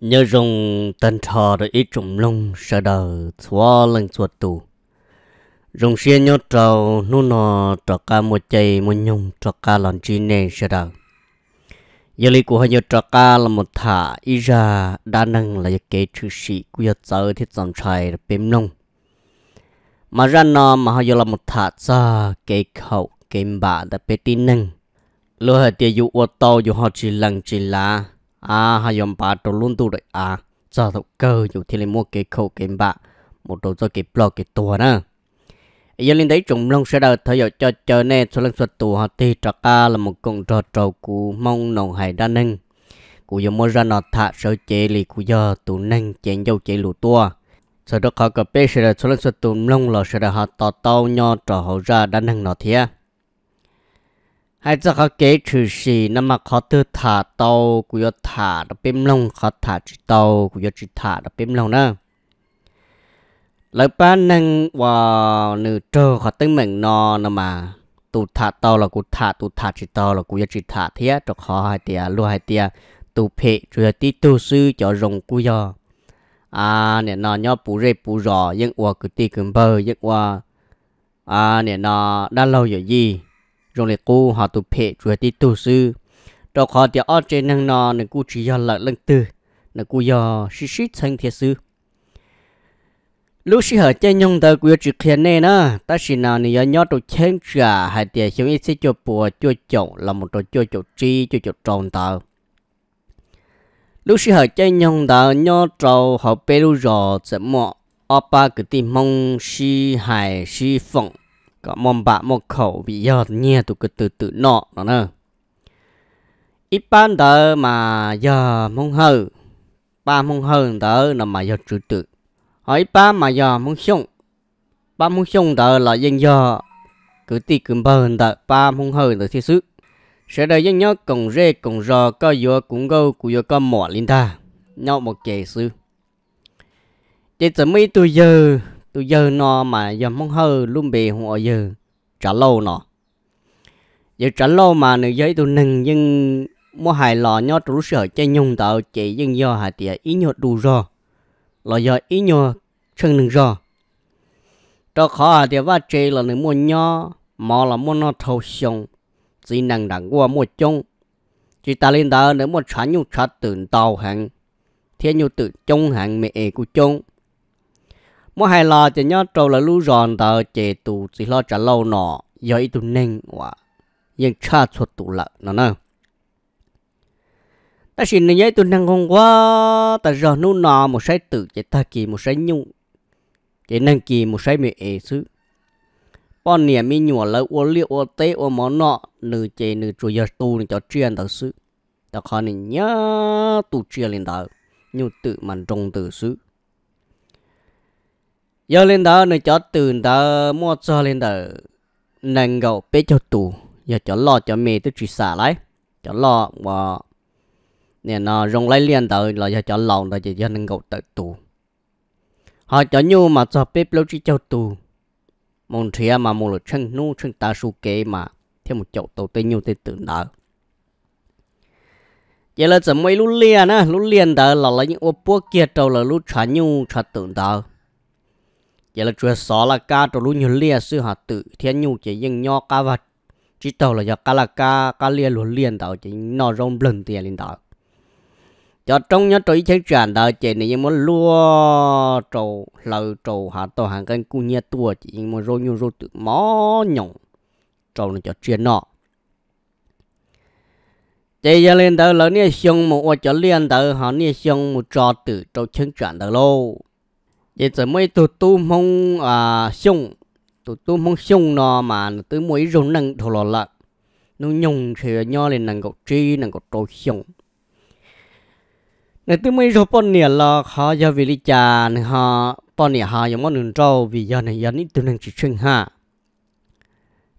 nhớ rồng tân thọ rồi ít trùng lông sợ đờ xóa lần chuột tù rồng xia nhớ trầu nô nọ trọ ca một chày một nhung trọ ca lòng chi nè sợ đờ giờ lý của hai nhớ trọ ca là một thả y ra đa năng là cái trừ sĩ của giờ giờ thiết dòng trai rồi bếm nông mà ra nó mà hai là một thả ra cái khẩu cái bà đã bê tin năng lúa hạt tiêu dụ ô tô dụ họ chỉ lằng chỉ lá à hay yom ba đồ luôn tu đấy à cho thấu cơ nhiều thì lên mua cái khẩu cái bạ một đồ cho cái blog cái tua nữa giờ lên đấy chúng long sẽ đợi thời giờ cho chờ nè số lần xuất tù họ thì trọ ca là một công trò trò cú mong nồng hải đa nâng cú giờ mua ra nọ thả sợ chế lì cú giờ tù nâng chén dâu chế lù tua sau đó họ cặp bé sẽ đợi số lần xuất tù long là sẽ đợi họ to to nho trò hậu ra đa nâng nọ thiệt ai cho họ kế trừ gì? nó mà khó tư thả tàu của yo thả nó bếm lông khó thả chỉ tàu của yo chữ thả nó bếm lông đó lợi ba năng và nữ trơ khó tới mình nó nó mà tụ thả tàu là của thả tụ thả chỉ tàu là của yo chữ thả thế cho khó hai tia lúa hai tia tụ phệ rồi tí tu sư cho rồng của yo à nè nó nhó bù rê bù rò nhưng qua cứ tí cứ bơ nhưng qua à nè nó đã lâu rồi gì rồi lại cô họ tụ phê rồi đi tu sư đó họ thì ở trên năng nọ nên cô chỉ là lợi lưng nên cô giờ xí xí thân thiệt sư lúc xí hở chơi nhung tờ của chỉ khen nè nó ta xí nào này giờ nhớ đồ chén trà hay tiền chúng ít sẽ cho bùa cho chậu là một đồ cho chậu chi cho chậu tròn tờ lúc xí hở chơi nhung tờ nhớ trầu họ bê lu rò sẽ mọ ở ba cái tim mong xí hài xí phong có mầm bạ một khẩu bị giờ nhẹ tụ cứ từ từ nọ nó nè ít ban đỡ mà giờ mong hờ ba mong hờ đỡ là mà giờ chữ tự hỏi ba mà giờ mong xong ba mong xong đỡ là dân giờ cứ ti cứ bờ đỡ ba mong hờ đỡ thi sức sẽ đời dân nhớ cổng rê cổng rò có vừa cũng gâu cũng vừa có mỏ lên ta nhau một kẻ sư chỉ từ mấy tôi giờ tôi giờ nó mà giờ mong hơ luôn bị họ giờ trả lâu nó giờ trả lâu mà nữ giấy tôi nâng nhưng mua hài lò nhót rú sở chơi nhung tạo chỉ nhưng do hà tìa ý nhột đủ rồi lò giờ ý nhô chân nâng rồi cho khó hà tìa va chơi là nữ mua nhó mò là mua nó thâu xong chỉ nâng đẳng qua mua chung chỉ ta lên đó nữ mua trả nhung trả tưởng tàu hàng thiên nhu tự chung hàng mẹ của chung mua hai lò chỉ nhớ trâu là lú giòn tờ chỉ tù chỉ lo trả lâu nọ giờ ít tù neng quá nhưng cha chuột tù lợ nó nè ta xin nên nhớ tù năng không quá ta giờ nu nọ một sai tự chỉ ta kỳ một sai nhung chỉ năng kỳ một sai mẹ ế xứ bọn nè mi nhủa lỡ ô liệu ô tế ô món nọ nữ chỉ nữ chủ giờ tụ nữ cho chuyên tờ xứ ta khó nên nhớ tù chuyên lên tờ nhưng tự mình trông từ xứ giờ lên đó nên cho từ đó mua cho lên đó nâng gạo bé cho tù giờ cho lo cho mẹ tới truy xả lại cho lo mà nè nó rong lấy liền đó là giờ cho lòng đó giờ nâng gạo tới tù họ cho nhu mà cho bé lâu chỉ cho tù mong thia mà mong là chân nu chân ta su kế mà theo một chậu tàu tây nhu tây tự nợ giờ là chuẩn mấy lúc liền á lúc liền đó là lấy những ô búa kia trâu là lúc trả nhu trả tưởng nợ giờ là chuyện xó là ca trò lũ nhiều lia sư hạ tự thiên nhu chỉ dân nho ca vật chỉ tàu là do ca là ca ca lia luôn liền tàu chỉ nó rong lần tiền lên tàu cho trong nhớ trò chơi tràn đời chỉ này nhưng muốn lúa trầu lầu trầu hạ tàu hàng cân cu nhia tua chỉ nhưng muốn rô nhu rô tự mó nhộng trầu này cho chuyện nọ chỉ giờ lên tàu lớn nia xong một cho liền tàu họ nia xong một trò tự trâu chân tràn đời lâu vậy giờ mới tụt tu mong à sung tụt tu mong sung nó mà tới mỗi rung năng thổ lọ lợn nó nhung thì nho lên năng gọc chi năng gọc trôi sung nên tôi mới rồi bọn nè là họ giờ vì lý cha nên họ bọn nè họ giống món đường trâu vì giờ này giờ nít tôi đang chỉ chuyên ha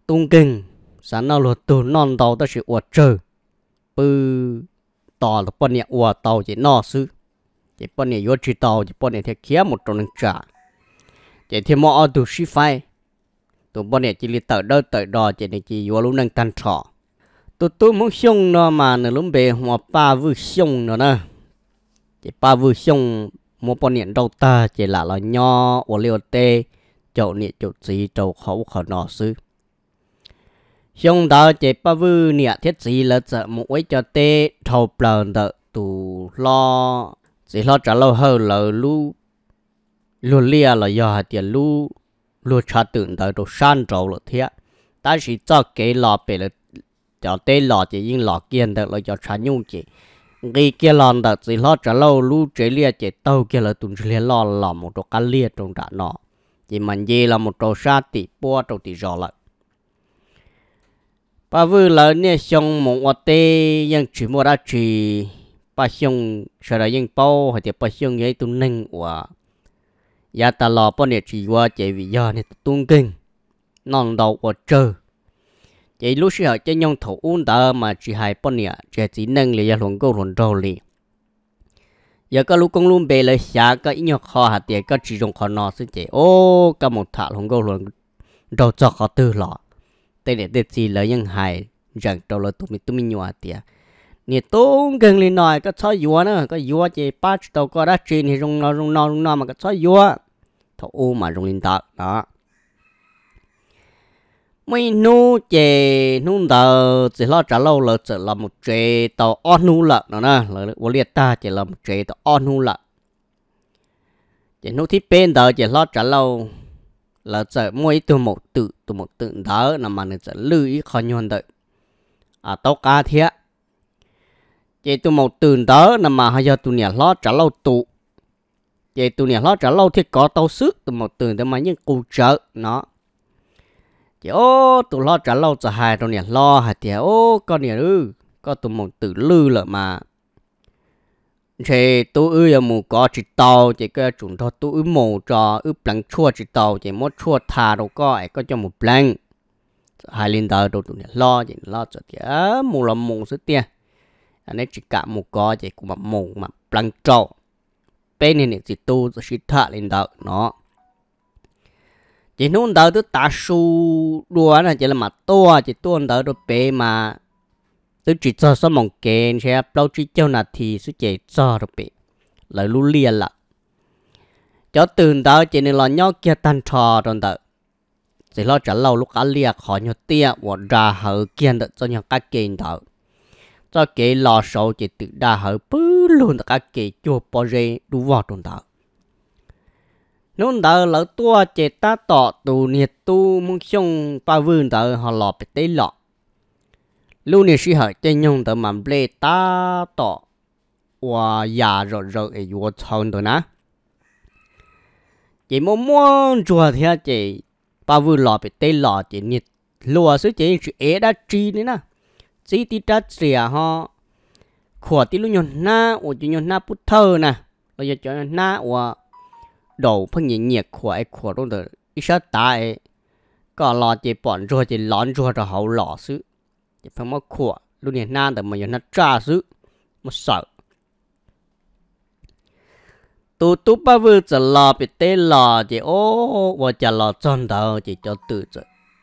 tung kinh sẵn nào luật tôi non tàu ta sẽ uất trời, bư tỏ là bọn nè uất tàu chỉ nọ sư chỉ bọn này vô chỉ tàu chỉ bọn này theo kia một trong những trả chỉ thêm mọi ở tụ sĩ phai tụ bọn này chỉ li tờ đâu tờ đó chỉ này chỉ vô luôn năng tan trọ tụ tôi muốn xong nó mà nó lúc bề hòa ba vư xong nó nè chỉ ba vư xong một bọn này đâu ta chỉ là là nho ô liều tê chỗ này chỗ gì chỗ khẩu khẩu nọ sư xong đó chỉ ba vư này thiết gì là sợ một cái cho tê thầu bờ đợi tụ lo chỉ lo trả lâu hơn là lu lu lia là do hạt tiền lu lu trả tưởng tới đồ san trầu là thế ta chỉ cho cái lò bể là cho tê lò chỉ yên lò kiên được là cho trả nhung chỉ cái kia lò đó chỉ lo trả lâu lu chế lia chỉ tàu kia là tụng chế lò lò một đồ cá lia trong đã nọ chỉ mình gì là một đồ sa tỷ bua đồ tỷ giò lại bà vừa là nè xong một ô tê nhưng chỉ mua ra chỉ bà xong sợ là yên bao hay thì bà xong vậy tụi nâng của ya ta lo bao nhiêu chỉ qua chạy vì giờ này tung kinh non đầu của trời chạy lúc xưa chạy nhông thổ uốn ta mà chỉ hai bao nhiêu chạy chỉ nâng là ya luồng câu luồng đầu liền giờ các lúc công luôn bề lời xả các ít nhọc khó hạt tiền các chỉ dùng khó nọ sẽ chạy ô các một thả luồng câu luồng đầu cho khó tư lọ tên để tên gì lời nhân hài rằng đầu lời tụi mình tụi mình nhua tiền nó nó chỉ đầu đó thì mà mà lên 你东跟里那个草药呢，个药这把知道个那针你用那用那用那嘛个草药，他欧嘛用领导啊。mấy nô chè nung tờ chỉ lo trả lâu là chỉ là một chè tàu on nu lợt nó nè là vô liệt ta chỉ là một chè tàu on nu lợt chỉ nô thì bên tờ chỉ lo trả lâu là chỉ mỗi từ một tự từ một tự đó là mà nó chỉ lưu ý khó nhon đợi à tàu cá thiệt chị tôi một tuần đó nằm mà hai giờ tôi nhà lo trả lâu tụ chị tôi nhà lo trả lâu thì có tàu sức tu một tuần đó mà những cụ trợ nó chị ô tôi lo trả lâu trả hai tu nhà lo hai thì ô con nhà ư có tôi một tử lư là mà chị tôi ư giờ mù có chỉ tàu chị cái chúng ta tôi ư mù cho ư plăng chua chỉ tàu chị mốt chua thà đâu có ai có cho một plăng hai linh tờ đồ tu nhà lo chị lo cho chị mù là mù sức tiền anh ấy chỉ cả một co chỉ cũng mà mù mà plăng trâu bên này thì tu rồi chỉ thợ lên đó nó chỉ nôn đó tôi ta su đua là chỉ là mà to chỉ tu tuôn đó tôi bé mà tôi chỉ cho số mong kén, sẽ lâu chỉ cho là thì sẽ chỉ cho được bé lại lu liền là cho từ đó chỉ nên là nhau kia tan trò rồi đó chỉ lo trả lâu lúc cá lia khỏi nhau tia và ra hở kia được cho nhau cá kèn đó cho kể lò sầu chỉ tự đa hở bứ luôn các kể chùa bỏ rê đủ vào trong đó nôn đỡ lỡ tua chỉ ta tỏ tù nhiệt tu mong xong ba vương đỡ họ lọ bị tế lọ lúc nhiệt sĩ hợi trên nhung đỡ mầm bê ta tỏ và già rồi rồi ấy vô chồng rồi nè chỉ muốn muốn chùa thì chỉ ba vương lọ bị tế lọ chỉ nhiệt lùa sứ chỉ sự é đã chi nữa nè chỉ ti trá trẻ ho khỏa ti lúc nhon na ủa chú nhon na bút thơ na, bây giờ chú nhon na ủa đầu phân nhẹ nhẹ khỏa ấy khỏa luôn rồi ít sợ tại có lò chỉ bọn rồi chỉ lón rồi rồi hậu lò xứ chỉ phân mất khỏa lúc nhon na แต่ mà nhon na trá xứ một sợ tu tu ba vư chờ lò bị tê lò chỉ ô và chờ lò chân đầu chỉ cho tự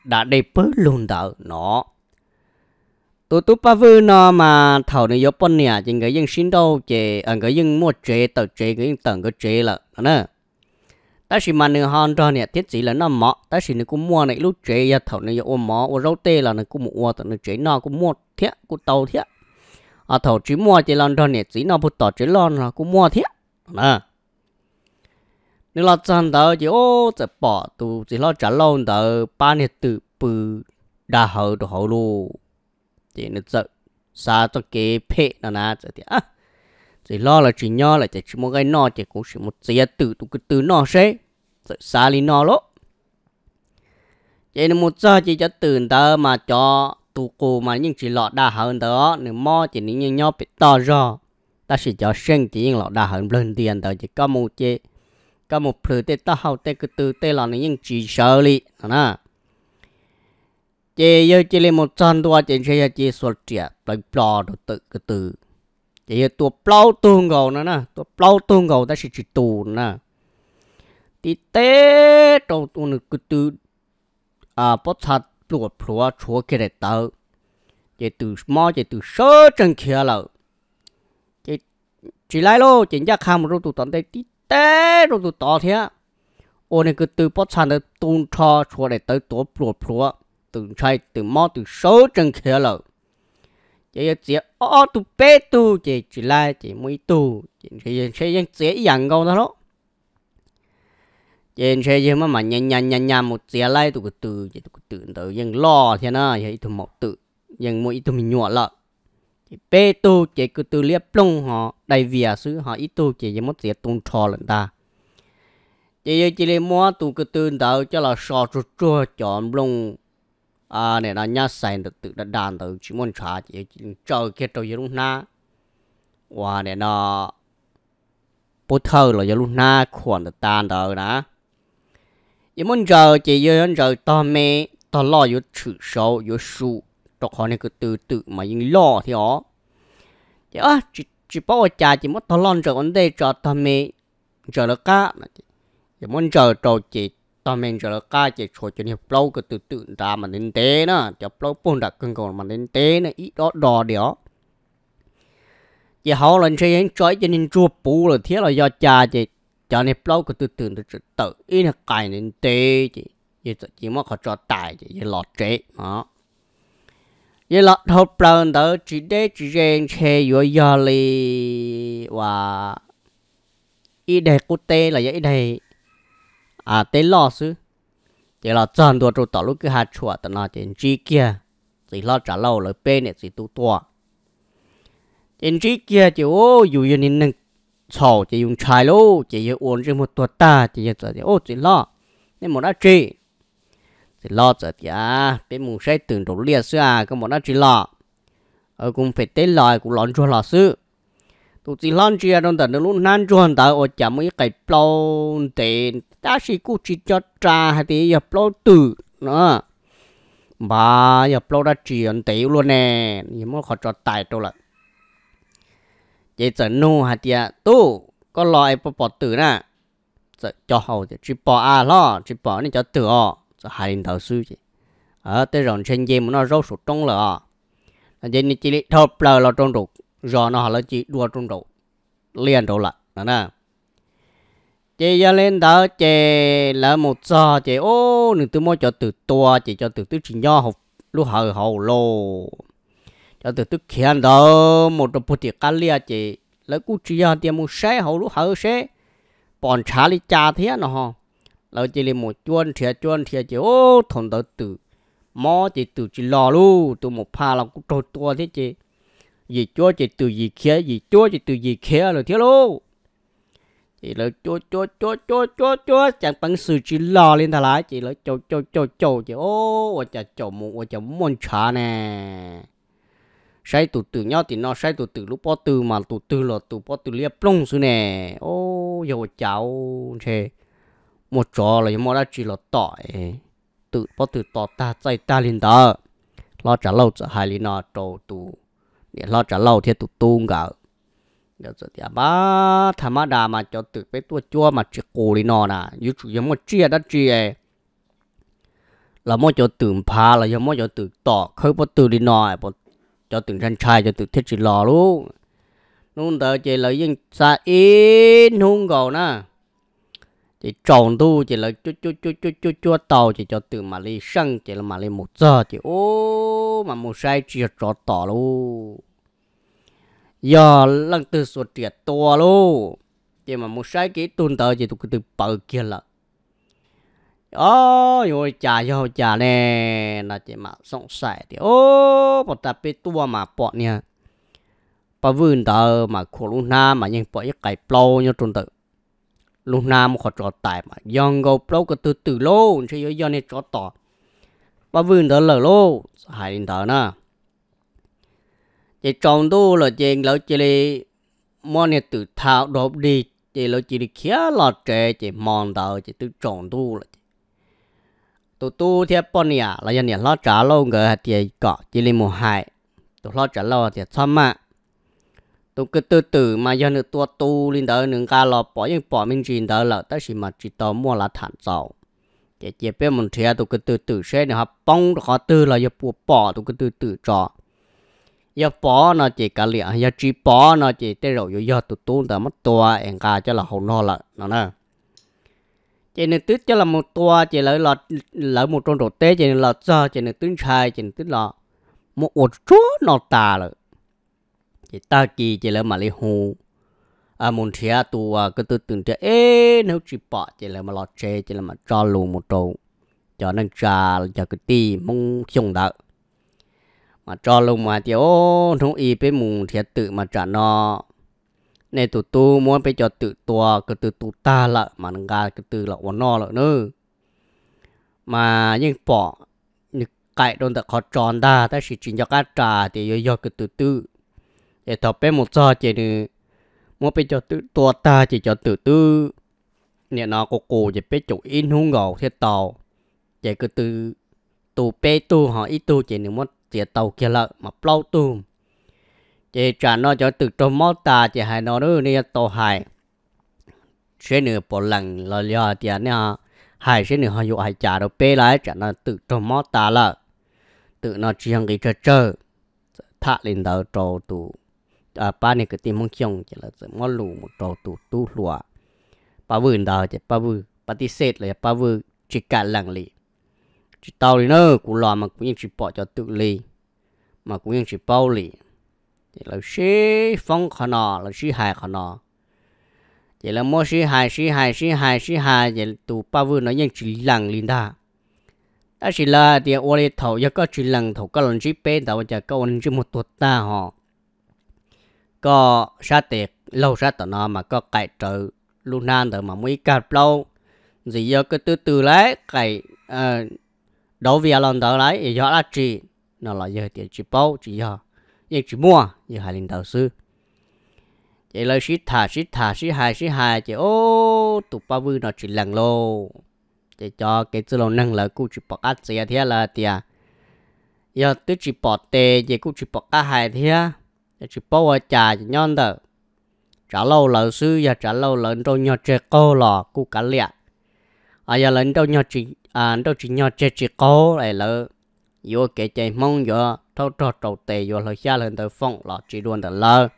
đã đầy bớt luôn đầu nó tụ tụ ba vư nó mà thầu này giúp bọn nè chính người dân xin đâu chế ở cái dân mua chế tờ chế người dân tận cái chế là nè ta chỉ mà người hòn rồi nè thiết chỉ là nó mỏ ta chỉ người cũng mua này lúc chế giờ thầu này ôm mỏ ô rau tê là người cũng mua tận nó chế nó cũng mua thiết cũng tàu thiết à thầu chỉ mua chỉ làm rồi nè chỉ nó bút tỏ chỉ lon là cũng mua thiết nè nếu là chân tờ chỉ ô chỉ bỏ tu chỉ lo trả lâu tờ ba nè tự bự đa hậu được hậu luôn chỉ nó sợ xa cho cái phê nó nà sợ thì à chỉ lo là chỉ nho là chỉ một cái nọ chỉ cũng chỉ một dây từ tụ cái từ nọ xe sợ xa đi nọ lỗ chỉ nó một giờ chỉ cho từ tớ mà cho tụ cô mà nhưng chỉ lọ đa hơn đó nếu mò chỉ những như nho bị to rồi ta sẽ cho sinh chỉ những lọ đa hơn lên tiền tớ chỉ có một chế có một phơi tê ta hậu tê cái từ tê là những chỉ sợ đi nà จเยเจเลมจันตัวเจนเชียเจสวดเจียปลอยปลอดตึกกตือเจเยตัวเปล่าตงเกานะนะ ตัวเปล่าตงเกาแต่สิจิตูนะติเต้ตัวตัวนึกกตืออ่าปศชัดปลวดพลัวชัวเกเรตเตอเจตุมอเจตุเสือจังเขียลราเจจีไรโลเจนยาคามรู้ตัวตอนได้ติเต้รู้ตัวต่อเทียโอเนี่ยกตือปจชัดตัวทอชัวเรตเตอตัวปลวดพลัว từ chạy từ mò từ số chân kia lợ chị chỉ ô tu bê tu chỉ chỉ la chỉ mới tu chỉ chị chị dân chị dặn câu đó đó chị chị dân mà mà nhàn nhàn nhàn nhàn một chị lại tu từ chị tu từ từ dân lo thế nào, chỉ tu một tự dân mỗi tu mình nhọ lợ chị bé tu chỉ cứ từ liếp plong họ đại việt xứ họ ít tu chỉ dân mất chị tung trò lần ta chị chỉ lên mua tu cứ từ tự cho là sò chua chọn plong à nè là nhà sản được tự đặt đàn từ chỉ muốn trả chỉ chờ kia trâu giờ lúc na và nè nó bố thơ là giờ lúc na khoản được đàn đó nè giờ muốn chờ chỉ giờ chờ to mẹ to lo giờ chữ số giờ số đó họ này cứ từ từ mà yên lo thì ó chỉ á à, chỉ chỉ bảo cha chỉ muốn to lo chờ vấn đề chờ to mẹ chờ được cả chỉ muốn chờ trâu chỉ ta mình cho là ca chỉ cho cho nhiều lâu tự tự ra mà đến tế nó cho lâu bốn đặc cưng còn mà đến tế nó ít đó đò đéo chỉ hậu lần chơi anh chơi cho nên chua bù là thế là do cha chỉ cho nên lâu cái tự tự tự tự ít là cài đến tế chỉ chỉ chỉ mà họ cho tài chỉ lọt chế đó vậy là thâu bằng đó chỉ để chỉ riêng chơi vô giờ li và ít đây cụ tê là vậy đây à tế lo sư chỉ là chọn đồ trụ tỏ lúc cứ hạt chùa tận là tiền chi kia chỉ lo trả lâu lời bên này chỉ tu tòa tiền chi kia chỉ ô dù như nên nâng sầu chỉ dùng chai lô chỉ dùng uốn trên một tuột ta chỉ dùng chỉ ô chỉ lo nên một đã chi chỉ lo giờ thì à bên mù say tưởng đồ lia sư à có một đã chỉ lo ở ờ, cùng phải tế lời cũng lón cho lo sư tôi chỉ lăn chia à trong tận lúc nan chuồn tao ở chả mấy cái plon tiền ta chỉ cú chỉ cho trà hay thì giờ plau tử nữa bà giờ plau đã chuyển tiểu luôn nè nhưng mà khó cho tài đâu là chỉ sợ nô hay thì à. tu có loại bỏ bỏ tử nè sợ cho hậu thì chỉ bỏ à lo chỉ bỏ nên cho tử ọ sợ hai đình thảo suy chứ ở ờ, tới rồng trên dây mà nó râu sụt trong lửa là vậy nên chỉ lấy thọp lờ là trong ruột rồi nó là chỉ đua trung đầu liền đầu lại đó nè chị ra lên đó chị là một giờ chị ô đừng từ mua cho từ tua chị cho từ từ chỉ nho học lúc hở hậu lô cho từ từ khiến đó một đồ bột cá lia chị lấy cú chỉ ra tiền một xe hậu lúc hở xe bọn trả đi trả thế nó hò, là chị lên một chuôn thiệt chuôn thiệt chị ô thằng đó từ mò chị từ chị lò lu từ một pha là cũng trôi tua thế chị gì chúa chỉ từ gì kia gì chúa chỉ từ gì kia rồi thiếu luôn chị lỡ chúa chúa chúa chúa chúa chúa chẳng bằng sự chỉ lo lên thà lái chị lỡ châu châu châu châu chị ô ô chả châu mù ô chả môn trà nè sai tụ từ nhau thì nó sai tụ từ lúc bỏ từ mà tụ từ là tụ bỏ từ liệp plong xuống nè ô giờ dầu cháu thế một trò là một ra chỉ là tỏi tự bỏ từ tỏ ta chạy ta lên đó lo trả lâu trả hai lên nó trâu tụ เนี่ยเราจะเล่าเทียตุตุงกับเดี๋ยวสุดียบ้าธรรมดามาจะตึกไปตัวจัวมาจะกูลีนอนะยูจุยังไม่เจียดัเจียเราไม่จะตื่นพาเรายังไม่จะตื่นต่อเขยไปตื่นลีนอไปจะตื่นชันชายจะตื่นเทจิรอรู้นู่นเดี๋ยวเจเรายังใาอินหุ่งก่อนะ thì trồng tu chỉ là chú chú chú chú chú chú tàu chỉ cho từ mà li sân chỉ là mà li một giờ chỉ ô mà một sai chỉ cho tỏ luôn giờ lần từ số triệt to luôn chỉ mà một sai cái tuần tờ chỉ tụi từ bờ kia là ô rồi trả cho trả nè là chỉ mà sống sai thì ô bọn ta bị tua mà bọn nha bà vườn tờ mà khổ luôn na mà nhưng bọn cái cày plau như tuần tự ลุงนามขอจอดตายมายองกปลกตืตืโลใช่ยอยเนียจอดต่อป้าวินเดินเลโลหายดินเถอนะจะจองดูเลยเจงแล้วจะเลยมอเนี่ยตืเท้าดอบดีจะเราจะเขี้ยหลอดเจจะมองเดาจะตืจองดูเลยตัวตู้เทียบปนเนี่ยเราเนี่ยลอดจ้าลงเกิดเตียเกาะจะเลยมัวหายตัวลอดจ้าลราเตียชมา tôi cứ từ từ mà giờ nữa tua tu lên đó nương cái lọ bỏ những bỏ mình chuyện đó là tất nhiên mà chỉ tao mua là thản giàu chỉ chế biến một thứ tôi cứ từ từ xe nữa học bông họ từ là giờ bỏ bỏ tôi cứ từ từ cho giờ bỏ nó chỉ cả liền giờ chỉ bỏ nó chỉ tới rồi giờ giờ tôi tu đó mất tua em ca cho là hậu nó là nó nè chỉ nên tức cho là một tua chỉ lấy là lấy một trong đồ tế chỉ nên là cho chỉ nên tính sai chỉ nên tứ là một ổ chúa nó tà rồi chỉ ta kỳ chỉ là mà lấy hồ à muốn thấy à tu à cái tư tưởng chơi ê nếu chỉ bỏ chỉ là mà lo chơi chỉ là mà cho lù một trâu cho nên trà cho cái ti mong chung đó, mà cho lùng mà thì ô thông y bé mùng thì tự mà trả nó này tụt tu muốn phải cho tự tua cứ tự tu ta lợ mà nó ra cứ tự lợ quán nó lợ nữa mà nhưng bỏ cái cãi đồn tại khó tròn đa, ta chỉ chỉ cho cá trà thì do do cái tự tự để thọ bé một giờ chỉ được mua bé cho tự tua ta chỉ cho tự tư nè nó cô cô chỉ bé chủ in hung gầu thế tàu chỉ cứ từ tu bé tu họ ít tu chỉ được mất chỉ tàu kia lợ mà plau tu chỉ trả nó cho tự trong mót ta chỉ hai nó nữa nè tàu hai sẽ nửa bỏ lần lo lo tiền nè hai sẽ nửa họ dụ hai trả đâu bé lại trả nó tự trong mót ta lợ tự nó chỉ hằng cái chơi chơi thả lên đầu trâu tụ à ba này cái tiền mông chồng chỉ là chỉ mua lù một trò tủ tu lùa ba vừa đào chỉ ba vừa ba tí xét là ba vừa chỉ cả lăng lì chỉ tàu đi nữa cũng lo mà cũng như chỉ bỏ cho tự lì mà cũng như chỉ bao lì chỉ là xí phong khả nọ là xí hài khả nọ chỉ là mua xí hài xí hài xí hài xí hài chỉ tụ ba vừa nó nhưng chỉ lăng lì đó đó chỉ là thì ô lì thầu giờ có chỉ lăng thầu có lần chỉ bên tao giờ có lần chỉ một tuột ta họ có sát tiệt lâu sát tao nó mà có cải trừ luôn rồi mà mới cạp lâu gì giờ cứ từ từ lấy cải ờ, đấu việc lần đầu lấy giờ là chỉ nó là giờ thì chỉ bao chỉ giờ giờ mua giờ hai lần đầu sư chỉ lời sĩ thả sĩ thả sĩ hài sĩ hài chỉ ô tụ ba vư nó chỉ lần lô chỉ cho cái chữ lâu nâng lời cụ chỉ bỏ cát là tiệt giờ tôi chỉ bỏ tê chỉ cụ chỉ bỏ cá hài thế để chỉ bao trà nhon đó trả lâu lợn sư và trả lâu lợn đâu nhọ trẻ cô lò cu cả liệt à giờ lợn đâu nhọ chỉ à đâu chỉ nhọ trẻ chỉ cô này lợ vô kể chạy mông vô thâu trò trầu tề vô lời xa lên tới phong lọ chỉ đuôn tới lợ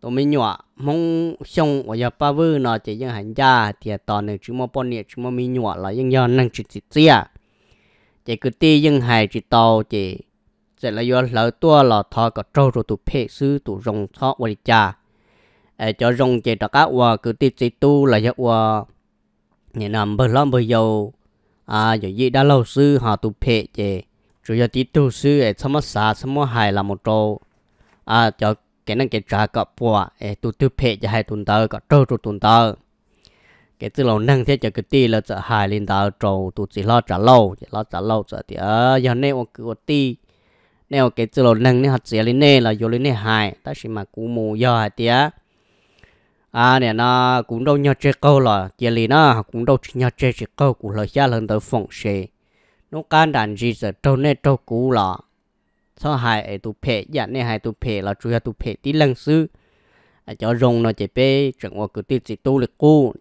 tụi mình nhọ mong xong và giờ ba vư nó chỉ dân hành gia thì à, toàn này chú mong bò này chú mong mình nhọ là dân dân năng chỉ chỉ tia chỉ cứ ti dân hài chỉ tàu chỉ sẽ là do lỡ tua là thọ có trâu rồi tụ phê sư tụ rồng thọ qua đi cha ở ờ, cho rồng chế đặc ác qua cứ tiếp sĩ tu là do qua nhà nằm bờ lắm bờ dầu à giờ gì đã lâu sư họ tụ phê chế chủ yếu tí tu sư ở sớm xa sớm hài là một trâu à cho cái năng cái trả cọ bùa ở tụ tụ phê cho hai tuần tờ có trâu rồi tuần tờ cái từ lâu năng thế cho cái tí là sợ hài lên tàu trâu tụ chỉ lo trả lâu chỉ lo trả lâu sợ thì à giờ này ông cứ tí nếu cái chữ lột nâng thì hạt dễ lên nè là vô lên nè hại ta chỉ mà cú mù do hại tía à nè nó cũng đâu nhau chơi câu là chỉ lì nó cũng đâu nhau chơi chỉ câu cũng là gia lần tới phòng xe nó can đàn gì giờ đâu nè đâu cú là sao hai ấy tụ phê dạ nè hai tụ phê là chủ yếu tụ phê tí lần sư à cho rồng nó chỉ bê chẳng qua cứ tiếc chỉ tu lịch cú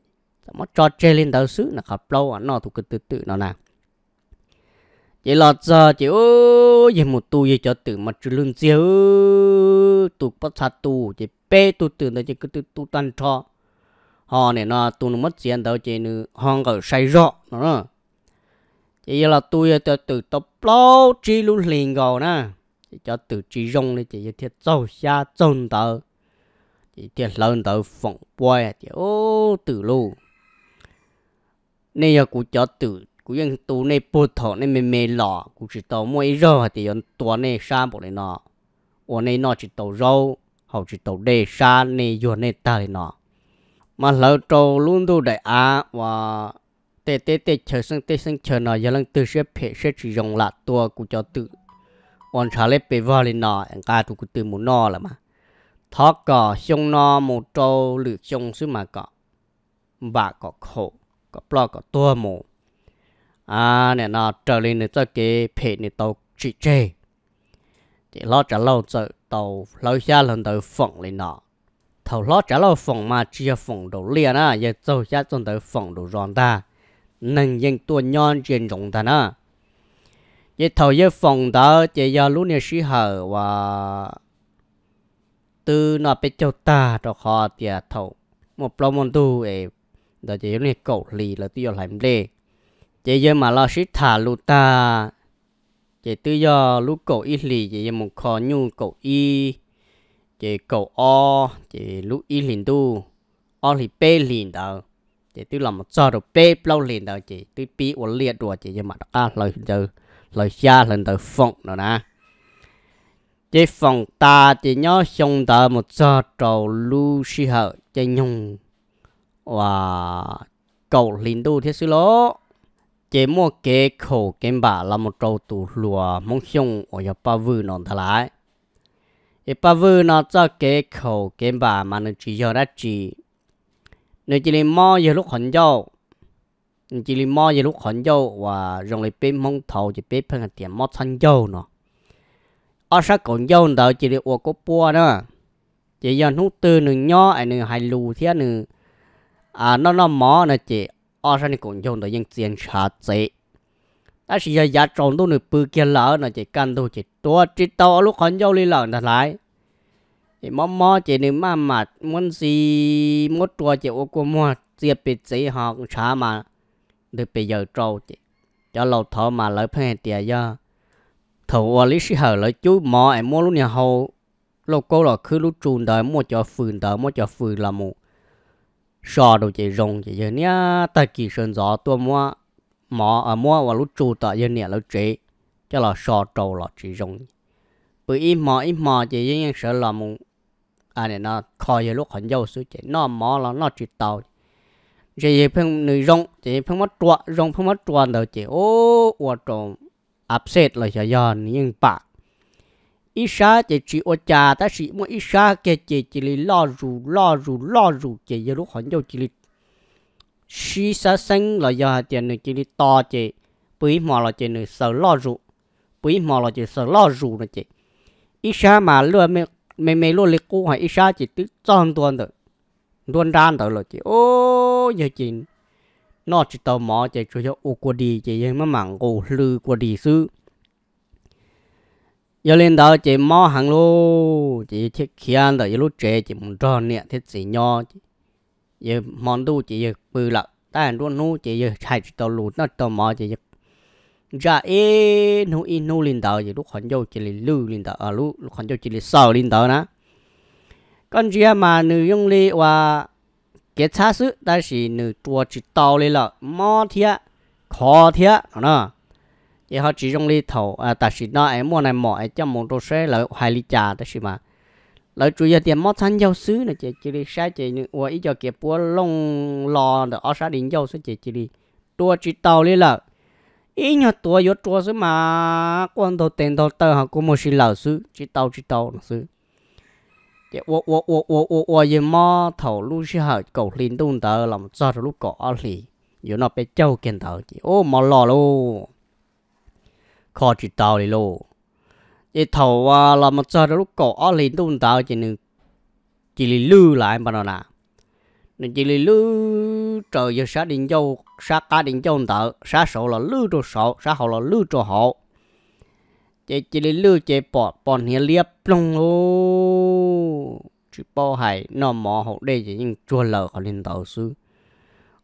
mà cho chơi lên tới sư là khắp lâu nó tụ cứ tự tự nó nào chị lọt giờ chị ô vậy một tu vậy cho từ mặt chữ lưng xíu tu bắt sát tu chị bê tu từ đó chị cứ tu tu tan cho họ này nó tu nó mất tiền đâu chị nữ hong ở say rõ nó chị là tu vậy cho từ tập lâu chi luôn liền gò nè cho từ chi rong này chị thiệt châu xa trôn tờ chị thiệt lớn tờ phỏng bòi chị ô từ luôn nên giờ cũng cho từ cú yên tu này bồ thọ này mê mê lọ cú chỉ tàu mua ít rau thì yên tua này sa bộ này nọ ô này nọ chỉ tàu rau hậu chỉ tàu đề sa này yuan này ta này nọ mà lâu trâu luôn tu đại á và tê tê tê chờ sang tê sang chờ nọ giờ lần từ sẽ phê sẽ chỉ dùng là tua cú cho tự on trả lệ bê vào lên nọ anh ta tu cú tự muốn nọ là mà thọ cỏ xông nọ một trâu lửa xông xứ mà cỏ bà cỏ khổ cỏ plo cỏ tua một à nè nó trở lên nữa cho cái phe này tàu chị chê chị lo trả lâu cho tàu lâu xa lần tàu phẳng lên nó thầu lo trả lâu phẳng mà chia phẳng đồ liền á giờ tàu xa trong tàu phẳng đồ giòn ta nên dân tua nhon trên rộng ta nè vậy thầu giờ phòng đó chỉ do lúc này sĩ hở và từ nó bị cho ta cho họ thì thầu một plomon tu ấy đó chỉ lúc này cậu lì là tiêu làm đề chị giờ mà lo sĩ thả lũ ta chị tự do lũ cổ ít lì chị giờ một kho nhu cổ y chị cổ o chị lũ ít lìn tu o thì bê lìn đó chị tự làm một trò đồ bê bao lìn đó chị tự bí uốn liệt đồ chị giờ mà à lời giờ lời xa lần từ phong rồi nè chị phong ta chị nhớ xong ta một trò trò lũ sĩ hở chị nhung và cầu lìn tu thế xí lỗ chế mua kế khẩu kém bà là một trâu tù lùa mong xong ở nhà bà vư nó thả lại. Ở bà vư nó cho kế khẩu kém bà mà nó chỉ cho ra chỉ. Nếu chỉ lên mò giờ lúc hẳn dâu. Chỉ lên mò giờ lúc hẳn dâu và rộng lại bếp mong thầu chỉ bếp phân tiền mò thân dâu nó. Ở sát còn dâu đó chỉ lên ua có bùa nữa. Chỉ giờ nút tư nửa nhỏ ai nửa hai lù thế nửa. À nó nó mò nè chỉ ở ra này cũng dùng được những tiền trả chế ta chỉ là giá trồng đồ này bự kia lỡ là chỉ cần đồ chỉ tua chỉ tàu lúc còn dâu đi lợn thật lại thì mò mò chỉ nếu mà mà muốn gì muốn tua chỉ ô qua mua tiệp bị chế họ cũng trả mà được bây giờ trâu chỉ cho lâu thọ mà lấy phê tiền ra thầu ở lý sĩ hở lấy chú mò em mua lúc nhà hậu lâu cô là cứ lúc trùn đời mua cho phun đời mua cho phun là một sao đồ chỉ rồng chỉ giờ nhá ta kỳ sơn gió tua mua mỏ ở mua và lúc trụ tại giờ nhẹ lúc chế cho là sợ trâu là chỉ rồng bởi ít mỏ ít mỏ chỉ giờ nhưng sợ là mùng à này nó khỏi giờ lúc hận dâu sứ chỉ nó mỏ là nó chỉ tàu chỉ giờ phăng nữ rồng chỉ phăng mất trua rồng phăng mất trua đầu chỉ ô ô trộm upset là sợ giờ nhưng bạc ít sa chỉ chỉ ở cha ta chỉ mỗi ít sa cái chỉ chỉ lì lo rủ lo rủ lo rủ chỉ giờ lúc hắn chỉ lì xí sa sinh là giờ tiền này chỉ lì to chỉ bấy mò là chỉ này sợ lo rủ bấy mò là chỉ sợ lo rủ nữa chỉ ít sa mà lừa mẹ mẹ mẹ luôn liệt cô hỏi ít sa chỉ tự tròn tuần rồi tuần đan rồi chỉ ô giờ chỉ nó chỉ tàu mò chỉ cho cho ô qua đi chỉ giờ mà mảng cô lư quá đi xứ giờ lên đó chị mò hàng lô chị thiết khiên đó giờ lúc trẻ chị muốn tròn nè thiết gì nho giờ món đồ chị giờ bự lắm ta luôn nu chị giờ chạy tàu lụt nó tàu mò chị giờ ra ê nu in nu lên đó giờ lúc còn dâu chị lên lư lên đó à lúc lúc còn dâu chị lên sau lên đó nè con chị mà nữ dùng li và kết xa sự, ta chỉ nữ tua chỉ tàu lên là mò thiệt khó thiệt đó thì họ chỉ trong li thầu à ta chỉ nói em mua này mọi cho một đồ xe là hai ly trà đó xí mà lợi chủ yếu tiền mất thanh dầu sứ này chị chỉ đi sai chị và ý cho kia búa lông lò được ở xã đình dầu sứ chị chỉ đi tua chỉ tàu đi là ý nhờ tua yếu tua sứ mà quan đầu tiền đầu tờ họ cũng một xí lẩu sứ chỉ tàu chỉ tàu nó sứ chị wo wo wo wo wo wo gì mà thầu lu xí họ cầu liền tung tờ làm sao lúc cỏ lì yếu nó bị châu kiện tàu chị ô mà lò luôn khó chỉ tao đi lô vậy thầu à, là một giờ lúc cổ ở lên tung tao chỉ nên chỉ lì lư lại mà nó nà nên chỉ lì lư trời giờ sát điện châu sát cá điện châu tao sát sổ là lư cho sổ sát hậu là lư cho hậu chỉ chỉ lì lư chỉ bỏ bỏ hiền liếp lông lô chỉ bỏ hải nó mỏ hậu đây chỉ những chua lờ ở lên tàu xứ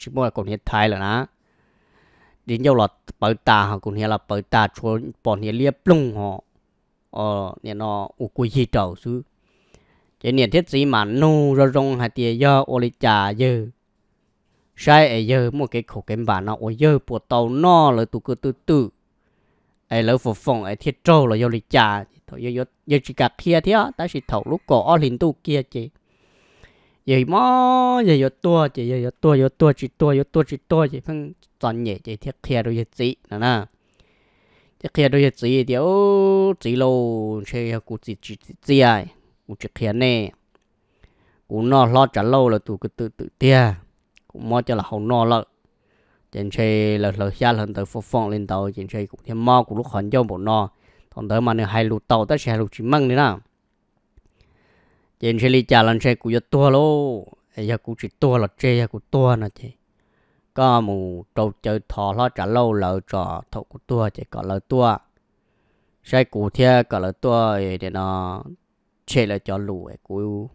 chỉ mua còn hiện thái là ná đến giờ là bởi ta họ cũng hiện là bởi ta cho bọn hiện liệp plung họ ờ nè nó u quy chi trầu chứ cái nên thiết gì mà nu rồi rong hai tia do ô li trà giờ sai ấy giờ một cái khổ cái bản nó ô giờ bộ tàu nó là tụ cơ tự tự ấy lỡ phục phòng ấy thiết trâu là do li trà thôi giờ giờ chỉ cả kia thế á ta chỉ thấu lúc cổ ở linh tu kia chứ vậy mà giờ giờ tua chỉ giờ giờ tua giờ tua chỉ tua giờ tua chỉ tua chỉ phân chọn nhẹ chỉ thiết kia đôi chỉ nè nè chỉ kia đôi chỉ điều chỉ lâu chơi cụ chỉ chỉ chỉ ai cụ chỉ kia nè cụ nó lo trả lâu là tụ tự tự tia cụ mò cho là hậu nó lợ trên chơi là là xa lần tới phục phong lên tàu trên chơi cũng thêm mò cụ lúc hoàn cho bộ nó còn tới mà nữa hai lụt tàu tới xe lụt chỉ măng đấy nào trên xe li chả lần xe cũng rất to lô giờ cũng chỉ to là xe giờ cũng to nè chị có mù trâu chơi thò lo trả lâu lợ trò thọ của tua chỉ có lợ tua xe cụ thia có lợ tua để nó chơi là cho lũ của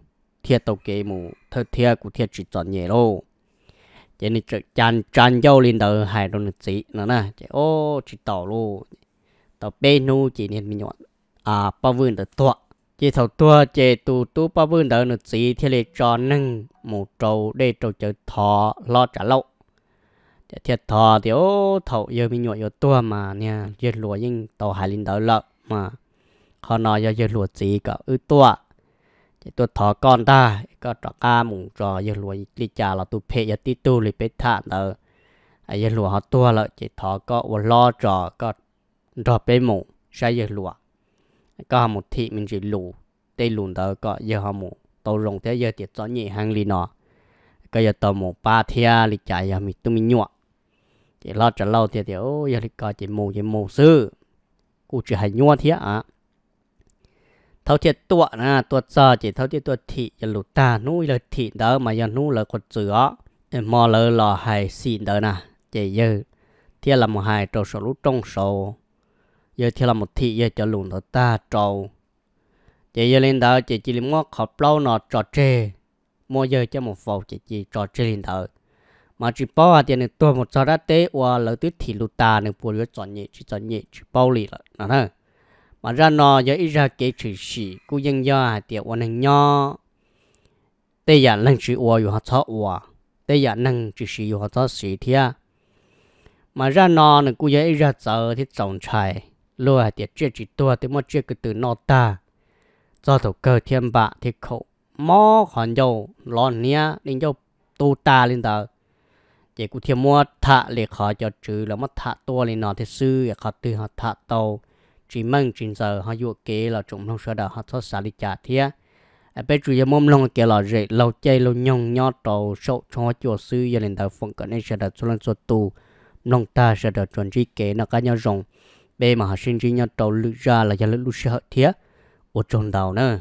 thia tàu kế mù thơ thia của thia chỉ chọn nhẹ lô chỉ nên chơi chăn chăn dâu lên đầu hai đôi chị nữa nè chỉ ô chỉ tàu lô tàu bên nu chỉ nên mình nhọn à bao vườn được tuột จีาตัวเจตูตูปะบุนเดินสีเทเลจอนนึ่งหมู่โจได้โจเจอทอลอจะเล่าจะเทียทอเดี๋ยวเถาเยอะมีหน่วยเยอะตัวมาเนี่ยเยอะหลวงยิ่งตโตหายลินเดิอละมาขอนอยเยอะหลวงสีกับอื้อตัวจะตัวทอก้อนได้ก็ตรกาหมู่จอเยอะหลวงลิจาเราตูเพยติตูลิือเพท่าเดอไอเยอะหลวเขาตัวละจะทอก็วันรอจอก็รอไปหมู่ใช้เยอะหลวง có họ một thị mình chỉ lù tê lùn đó có giờ họ một tàu rồng thế giờ tiệt cho nhị hàng lì nọ cái giờ tàu một ba thia lì chạy giờ mình tung mình nhọ chỉ lo trả lâu tiệt thì ô giờ lì có chỉ mù chỉ mù sư cụ chỉ hay nhọ thế à thâu thiệt tuột nè tuột giờ chỉ thâu thiệt tuột thị giờ lụt ta nuôi là thị đó mà giờ nuôi là con chữa mò lỡ lò hay xin đó nè chỉ giờ thế là một hai trâu số lú trong số giờ thì là một thị giờ cho lùn đó ta trâu chị giờ lên đó chị chỉ lên ngó khóc lâu nọ trò chơi, mua giờ cho một vòng chị chỉ trò chơi lên thở, mà chị bao à tiền này tôi một trò đã tế qua lỡ tuyết thị lụt ta nên buồn lỡ chọn nhẹ chỉ chọn nhẹ chỉ bao lì là nè thôi mà ra nọ giờ ít ra cái chỉ xì cú dân do à tiền quan hàng nho tây giờ năng chỉ qua อยู่ họ cho qua tây giờ năng chỉ xì อยู่ họ cho xì thia mà ra nọ nên cú giờ ít ra giờ thì trồng trái lùa thì chuyện chỉ tua thì mua chuyện cái từ nọ ta do thổ cơ thiên bạ thì khẩu mò hòn dầu lon nia nên dầu tu ta lên tờ chỉ cụ thiên mua thạ lệ khó cho trừ là mất thạ tua lên nọ thì sư à, khó từ họ thạ tàu chỉ mừng chỉ giờ họ dụ kế là chúng không sợ đạo họ thoát xa đi à, trả ở bên bây giờ mồm lòng kia là rễ lâu chay lâu nhong nhọ tàu sậu cho chùa sư gia lên tàu phong cận nên sẽ đặt số lần số tu nông ta sẽ đặt chuẩn trí kế nó cá nhau rồng bé mà học sinh chỉ nhau trâu ra là giờ lúc lúc sợ thiệt ở trong đầu nữa